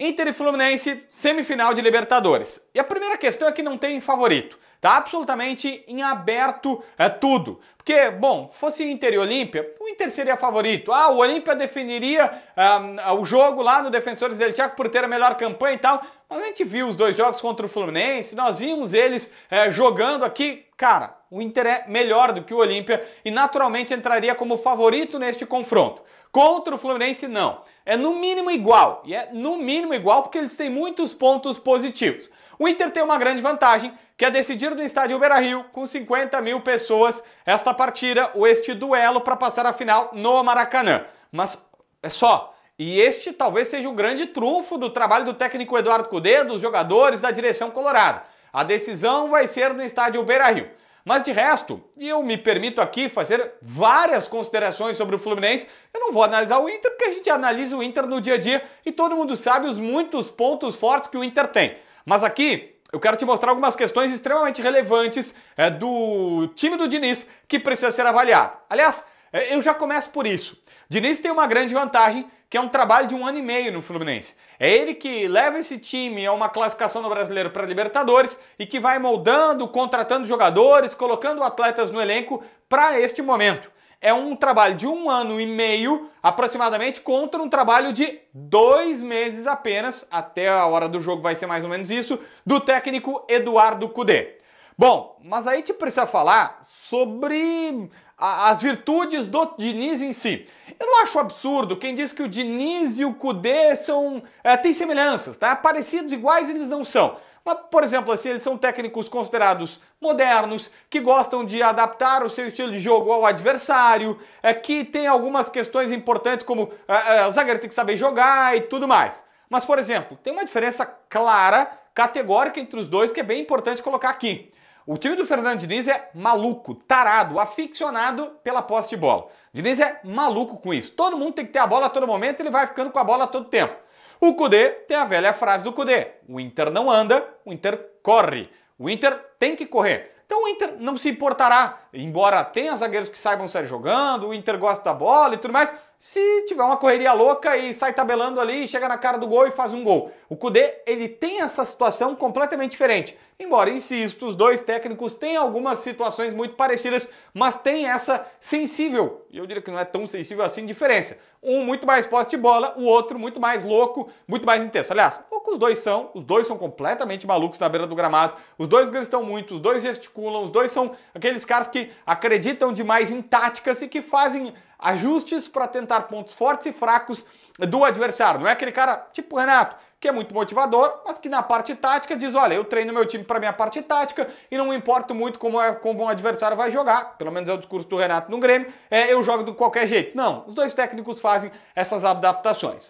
Inter e Fluminense, semifinal de Libertadores. E a primeira questão é que não tem favorito. Tá absolutamente em aberto é tudo. Porque, bom, fosse Inter e Olímpia, o Inter seria favorito. Ah, o Olímpia definiria um, ah, ah, o jogo lá no Defensores del Chaco por ter a melhor campanha e tal. Mas a gente viu os dois jogos contra o Fluminense, nós vimos eles é, jogando aqui. Cara, o Inter é melhor do que o Olímpia e naturalmente entraria como favorito neste confronto. Contra o Fluminense, não. É no mínimo igual. E é no mínimo igual porque eles têm muitos pontos positivos. O Inter tem uma grande vantagem, que é decidir no estádio Beira Rio, com 50 mil pessoas, esta partida ou este duelo para passar a final no Maracanã. Mas é só. E este talvez seja o grande trunfo do trabalho do técnico Eduardo Cudê, dos jogadores, da direção colorada. A decisão vai ser no estádio Beira Rio. Mas de resto, e eu me permito aqui fazer várias considerações sobre o Fluminense, eu não vou analisar o Inter porque a gente analisa o Inter no dia a dia e todo mundo sabe os muitos pontos fortes que o Inter tem. Mas aqui eu quero te mostrar algumas questões extremamente relevantes é, do time do Diniz que precisa ser avaliado. Aliás, é, eu já começo por isso. Diniz tem uma grande vantagem que é um trabalho de um ano e meio no Fluminense. É ele que leva esse time a uma classificação do brasileiro para Libertadores e que vai moldando, contratando jogadores, colocando atletas no elenco para este momento. É um trabalho de um ano e meio, aproximadamente, contra um trabalho de dois meses apenas, até a hora do jogo vai ser mais ou menos isso, do técnico Eduardo Cudê. Bom, mas aí te precisa falar sobre a, as virtudes do Diniz em si. Eu não acho absurdo quem diz que o Diniz e o Kudê são, é, têm semelhanças, tá? Parecidos, iguais eles não são. Mas, por exemplo, assim, eles são técnicos considerados modernos, que gostam de adaptar o seu estilo de jogo ao adversário, é, que tem algumas questões importantes como é, é, o zagueiro tem que saber jogar e tudo mais. Mas, por exemplo, tem uma diferença clara, categórica entre os dois que é bem importante colocar aqui. O time do Fernando Diniz é maluco, tarado, aficionado pela posse de bola. Diniz é maluco com isso. Todo mundo tem que ter a bola a todo momento, ele vai ficando com a bola a todo tempo. O Cudê tem a velha frase do Cudê: o Inter não anda, o Inter corre. O Inter tem que correr. Então o Inter não se importará Embora tenha zagueiros que saibam sair jogando, o Inter gosta da bola e tudo mais, se tiver uma correria louca e sai tabelando ali, chega na cara do gol e faz um gol. O Kudê, ele tem essa situação completamente diferente. Embora, insisto, os dois técnicos têm algumas situações muito parecidas, mas tem essa sensível, e eu diria que não é tão sensível assim, diferença. Um muito mais posse de bola, o outro muito mais louco, muito mais intenso. Aliás, o que os dois são, os dois são completamente malucos na beira do gramado, os dois gritam muito, os dois gesticulam, os dois são aqueles caras que que acreditam demais em táticas e que fazem ajustes para tentar pontos fortes e fracos do adversário. Não é aquele cara tipo Renato, que é muito motivador, mas que na parte tática diz: olha, eu treino meu time para minha parte tática e não me importo muito como, é, como um adversário vai jogar. Pelo menos é o discurso do Renato no Grêmio. É, eu jogo de qualquer jeito. Não, os dois técnicos fazem essas adaptações.